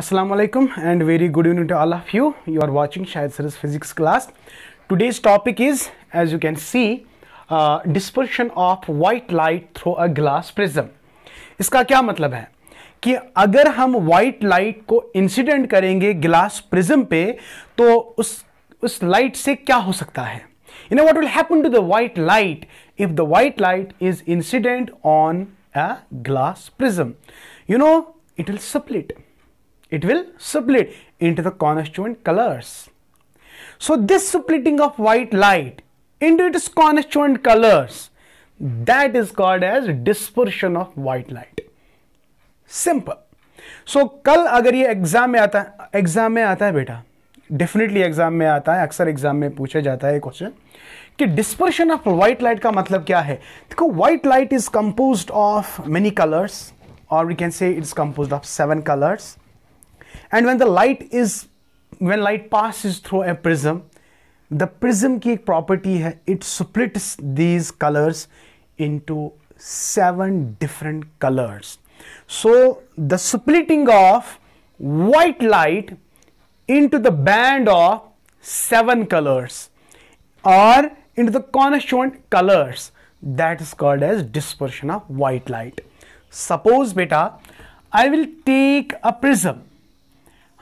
Assalamualaikum and very good evening to all of you. You are watching Shahid Sir's physics class. Today's topic is, as you can see, uh, dispersion of white light through a glass prism. इसका क्या मतलब है कि अगर हम white light को incident करेंगे glass prism पे तो उस उस light से क्या हो सकता है you know what will happen to the white light if the white light is incident on a glass prism you know it will split it will split into the constituent colors so this splitting of white light into its constituent colors that is called as dispersion of white light simple so, kal agar ye exam mein aata hai exam mein aata hai beta definitely exam में आता है अक्सर exam में पूछा जाता है question कि dispersion of white light का मतलब क्या है देखो white light is compose of many colours or we can say it's composed of seven colors and when the light is when light passes through a prism the prism ki property hai it splits these colors into seven different colors so the splitting of white light into the band of seven colors or into the constituent colors that is called as dispersion of white light suppose बेटा I will take a prism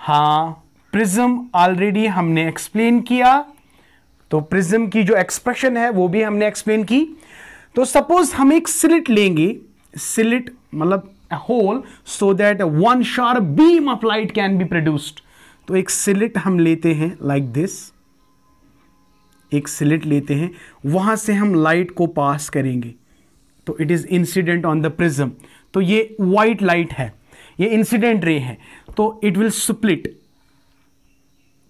हाँ prism already हमने explain किया तो prism की जो expression है वो भी हमने एक्सप्लेन की तो सपोज हम एक सिलिट लेंगे सिलिट मतलब hole so that one sharp beam of light can be produced तो एक सिलिट हम लेते हैं लाइक like दिस एक सिलिट लेते हैं वहां से हम लाइट को पास करेंगे तो it is incident on the prism तो ये व्हाइट लाइट है ये इंसिडेंट रे है तो इट विल स्प्लिट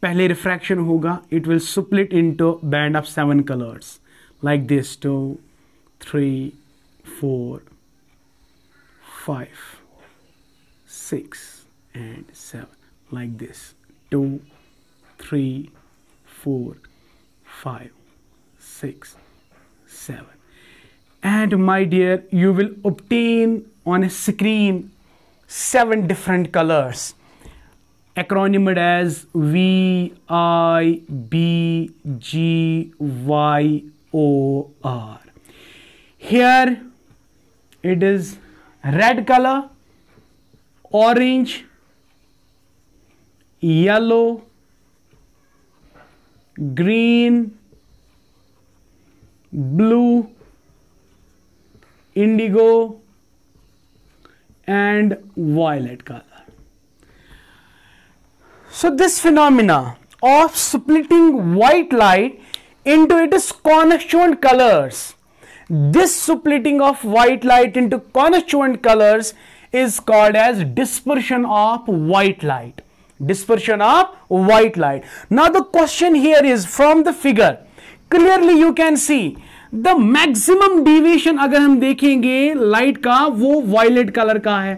पहले रिफ्रैक्शन होगा it will split into band of seven colours like this two three four five six and seven like this two three four five six seven and my dear you will obtain on a screen seven different colors acronymed as V I B G Y O R here it is red color orange yellow green blue indigo and violet color. So this phenomena of splitting white light into its constituent colors, this splitting of white light into constituent colors is called as dispersion of white light. Dispersion of white light. Now the question here is from the figure, clearly you can see the maximum deviation अगर हम देखेंगे light का वो violet colour का है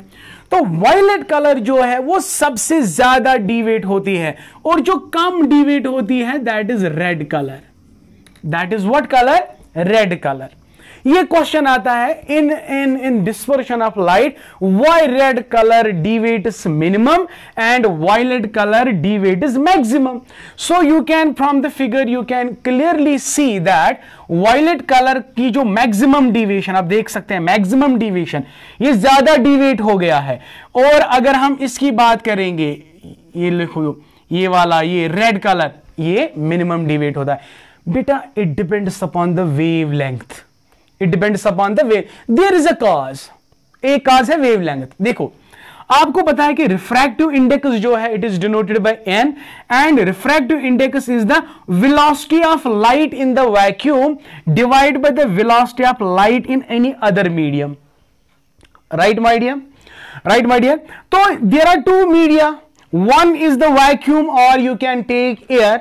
तो violet colour जो है वो सबसे ज्यादा डिवेट होती है और जो कम डिवेट होती है that is red colour that is what colour red colour ये क्वेश्चन आता है in in in dispersion of light why red colour deviate is minimum and violet colour deviate is maximum so you can from the figure you can clearly see that violet colour की जो maximum deviation आप देख सकते हैं maximum deviation ये ज्यादा डिवेट हो गया है और अगर हम इसकी बात करेंगे ये लिखो ये वाला ये रेड कलर ये मिनिमम डिवेट होता है बेटा it depends upon the wavelength it depends upon the wave there is a cause एक कॉज है वेव लेंथ देखो आपको पता है कि रिफ्रैक्टिव इंडेक्स जो है it is denoted by N and refractive index is the velocity of light in the vacuum divide by the velocity of light in any other medium right my dear right my dear तो there are two media one is the vacuum और you can take air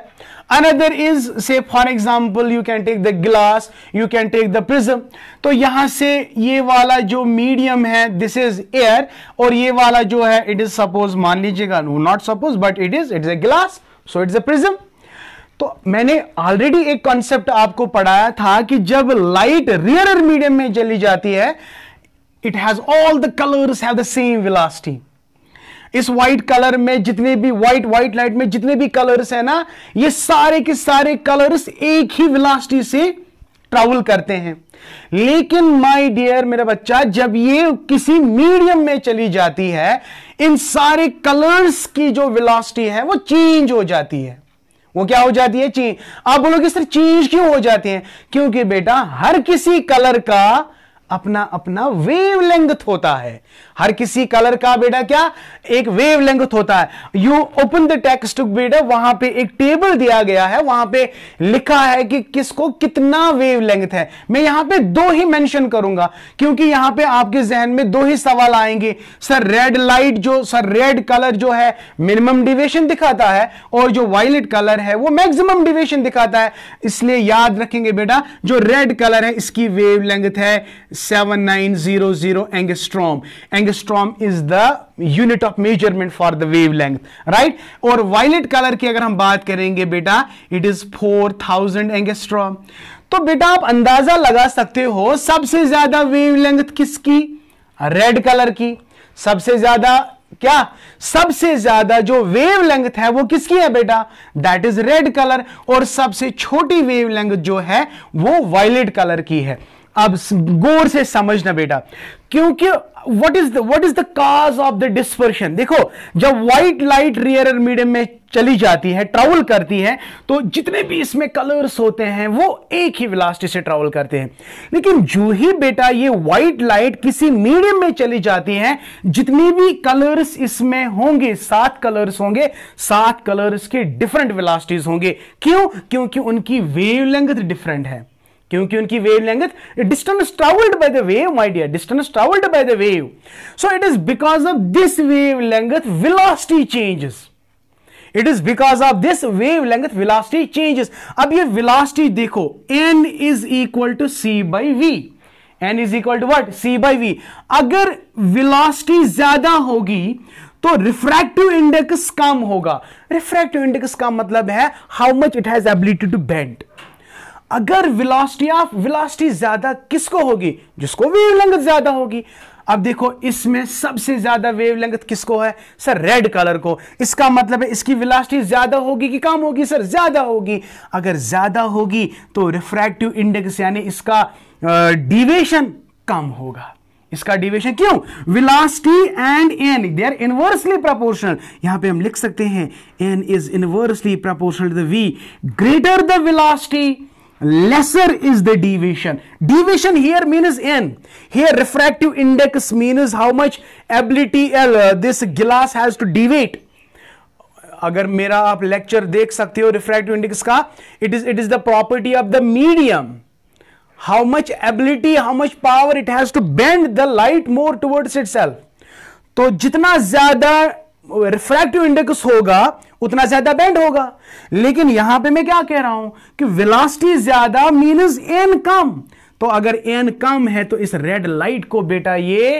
another is say for example you can take the glass you can take the prism तो यहां से ये वाला जो medium है this is air और ये वाला जो है इट इज सपोज मान लीजिएगा not suppose but it is it is a glass so it's a prism तो मैंने ऑलरेडी एक कॉन्सेप्ट आपको पढ़ाया था कि जब लाइट रियर मीडियम में चली जाती है it has all the colours have the same velocity इस व्हाइट कलर में जितने भी व्हाइट व्हाइट लाइट में जितने भी कलर्स है ना ये सारे के सारे कलर्स एक ही विलास्टी से ट्रेवल करते हैं लेकिन माय डियर मेरा बच्चा जब ये किसी मीडियम में चली जाती है इन सारे कलर्स की जो विलास्टी है वो चेंज हो जाती है वो क्या हो जाती है चेंज आप बोलोगे सर चेंज क्यों हो जाती है क्योंकि बेटा हर किसी कलर का अपना अपना वेवलेंथ होता है हर किसी कलर का बेटा क्या एक वेवलेंथ होता है you open the textbook बेटा वहां पे एक टेबल दिया गया है वहां पे लिखा है कि किसको कितना वेवलेंथ है मैं यहां पे दो ही मेंशन करूंगा क्योंकि यहां पे आपके जहन में दो ही सवाल आएंगे सर रेड लाइट जो सर रेड कलर जो है मिनिमम डिवेशन दिखाता है और जो वायलेट कलर है वो मैक्सिमम डिवेशन दिखाता है इसलिए याद रखेंगे बेटा जो रेड कलर है इसकी वेवलेंथ है 7900 angstrom angstrom is the unit of measurement for the wavelength right और वायलेट कलर की अगर हम बात करेंगे बेटा इट इज 4000 एंगस्ट्रॉम तो बेटा आप अंदाजा लगा सकते हो सबसे ज्यादा वेवलेंथ किसकी रेड कलर की सबसे ज्यादा क्या सबसे ज्यादा जो वेव लेंथ है वो किसकी है बेटा दैट इज रेड कलर और सबसे छोटी वेव लेंथ जो है वो वायलेट कलर की है अब गौर से समझना बेटा क्योंकि what is what is the cause of the dispersion देखो जब व्हाइट लाइट रियर मीडियम में चली जाती है ट्रैवल करती है तो जितने भी इसमें कलर्स होते हैं वो एक ही वेलोसिटी से ट्रैवल करते हैं लेकिन जो ही बेटा ये व्हाइट लाइट किसी मीडियम में चली जाती है जितनी भी कलर्स इसमें होंगे सात कलर्स होंगे सात कलर्स के डिफरेंट वेलोसिटीज होंगे क्यों क्योंकि उनकी वेवलेंथ डिफरेंट है क्योंकि उनकी wavelength distance travelled by the wave my dear distance travelled by the wave so it is because of this wavelength velocity changes it is because of this wavelength velocity changes अब ये velocity देखो n is equal to c by v n is equal to what c by v अगर velocity ज्यादा होगी तो refractive index कम होगा refractive index का मतलब है how much it has ability to bend अगर विलास्टी ऑफ विलास्टी ज़्यादा किसको होगी जिसको वेव लेंथ ज़्यादा होगी अब देखो इसमें सबसे ज़्यादा वेव लेंथ किसको है सर रेड कलर को इसका मतलब है इसकी विलास्टी ज़्यादा होगी कि कम होगी सर ज़्यादा होगी अगर ज़्यादा होगी तो रिफ्रैक्टिव इंडेक्स यानी इसका डिवेशन कम होगा इसका डिवेशन क्यों velocity and N they are inversely proportional यहां पे हम लिख सकते हैं N is inversely proportional to the V greater the velocity lesser is the deviation deviation here means n here refractive index means how much ability uh, this glass has to deviate अगर मेरा आप lecture देख सकते हो refractive index का it is it is the property of the medium how much ability how much power it has to bend the light more towards it तो जितना ज्यादा रिफ्रैक्टिव इंडेक्स होगा उतना ज्यादा बेंड होगा लेकिन यहां पे मैं क्या कह रहा हूं कि वेलोसिटी ज्यादा मीनस एन कम तो अगर एन कम है तो इस रेड लाइट को बेटा ये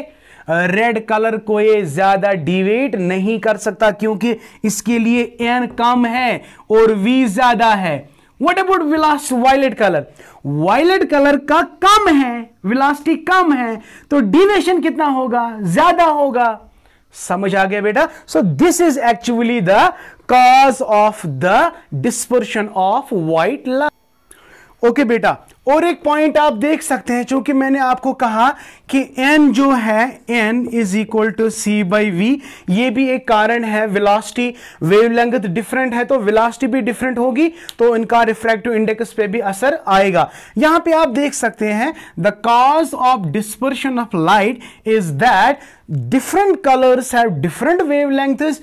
रेड कलर को ये ज्यादा डिवेट नहीं कर सकता क्योंकि इसके लिए एन कम है और वी ज्यादा है what about velocity violet colour violet colour का कम है विलास्टिक कम है तो डिवेशन कितना होगा ज्यादा होगा समझ आ गया बेटा so this is actually the cause of the dispersion of white light okay बेटा और एक पॉइंट आप देख सकते हैं चूंकि मैंने आपको कहा कि n जो है n is equal to C by V ये भी एक कारण है विलासिटी वेवलेंथ डिफरेंट है तो विलासिटी भी डिफरेंट होगी तो इनका रिफ्रैक्टिव इंडेक्स पे भी असर आएगा यहां पे आप देख सकते हैं the cause of dispersion of light is that different colours have different wave wavelengths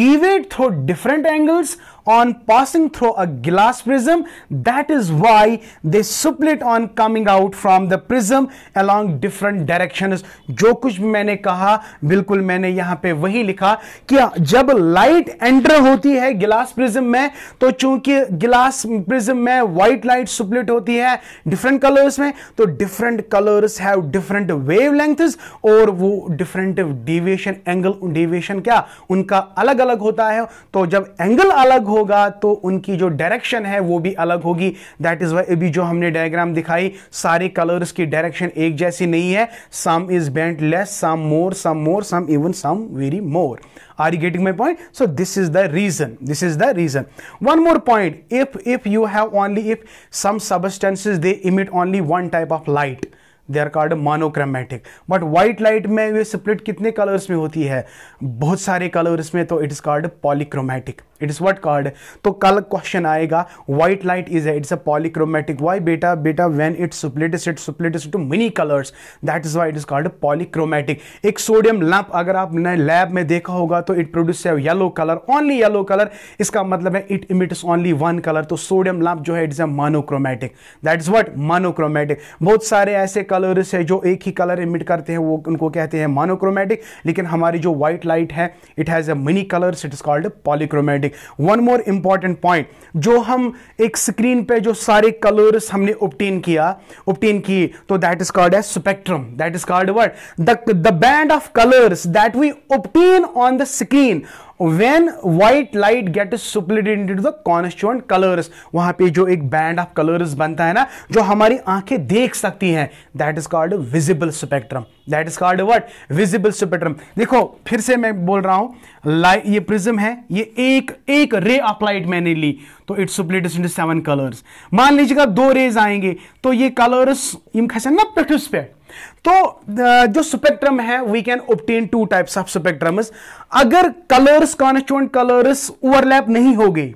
deviate through different angles on passing through a glass prism that is why they supplement split on coming out from the prism along different direction जो कुछ भी मैंने कहा बिल्कुल मैंने यहां पे वही लिखा कि जब लाइट एंटर होती है गिलास प्रिज्म में तो चूंकि गिलास प्रिज्म में व्हाइट लाइट स्प्लिट होती है डिफरेंट कलर्स में तो different colours have different wave और वो डिफरेंट डिविएशन एंगल डिविएशन क्या उनका अलग अलग होता है तो जब एंगल अलग होगा तो उनकी जो डायरेक्शन है वो भी अलग होगी दैट इज वाई अभी जो हमने डायरेक्शन डायग्राम दिखाई सारे कलर्स की डायरेक्शन एक जैसी नहीं है some is bent less some more some more some even some very more are you getting my point so this is the reason this is the reason one more point if if you have only if some substances they emit only one type of light they are called monochromatic but white light में ये split कितने colours में होती है बहुत सारे colours में तो it is called polychromatic it is what called तो कल क्वेश्चन आएगा white light is it's a polychromatic why बेटा बेटा when it is it is too many colours that is why it is called polychromatic एक sodium lamp अगर आपने lab में देखा होगा तो it produce yellow colour only yellow colour इसका मतलब है it emits only one colour तो सोडियम लैंप जो है is a monochromatic that is what monochromatic बहुत सारे ऐसे कलर कलर्स है जो एक ही कलर इमिट करते हैं वो उनको कहते हैं मोनोक्रोमेटिक लेकिन हमारी जो व्हाइट लाइट है it has a many colours it is called polychromatic one more important point जो हम एक स्क्रीन पे जो सारे कलर्स हमने ओप्टेन किया ओप्टेन की तो that is called as spectrum that is called word the band of colours that we obtain on the screen when white light get into the constituent colours वहां पे जो एक बैंड ऑफ कलर्स बनता है ना जो हमारी आंखें देख सकती हैं that is called visible spectrum that is called what visible spectrum देखो फिर से मैं बोल रहा हूं ये प्रिज्म है ये एक एक रे ऑफ लाइट मैंने ली तो it in into seven colours मान लीजिएगा दो रेज आएंगे तो ये कलर्स इम खसन ना पृथ्वी पे तो जो स्पेक्ट्रम है we can obtain two types of spectrum अगर कलर्स कॉन्स्टूंट कलर्स ओवरलैप नहीं हो गई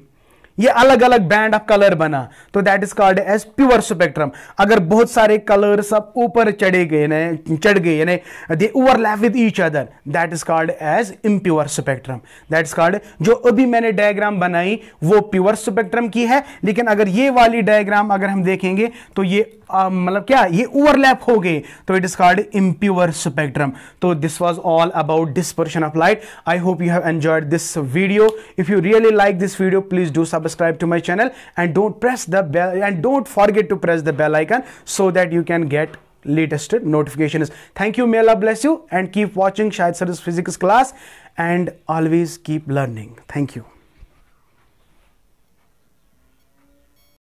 ये अलग अलग बैंड ऑफ कलर बना तो that is called as pure spectrum अगर बहुत सारे कलर सब ऊपर चढ़े गए ना चढ़ गए यानी they overlap with each other that is called as impure spectrum that is called जो अभी मैंने डायग्राम बनाई वो प्योर स्पेक्ट्रम की है लेकिन अगर ये वाली डायग्राम अगर हम देखेंगे तो ये मतलब क्या ये ओवरलैप हो गए तो it is called impure spectrum तो this was all about dispersion of light I hope you have enjoyed this video if you really like this video please do सब subscribe to my channel and don't press the bell and don't forget to press the bell icon so that you can get latest notifications. Thank you. May Allah bless you and keep watching Shahid Sir's physics class and always keep learning. Thank you.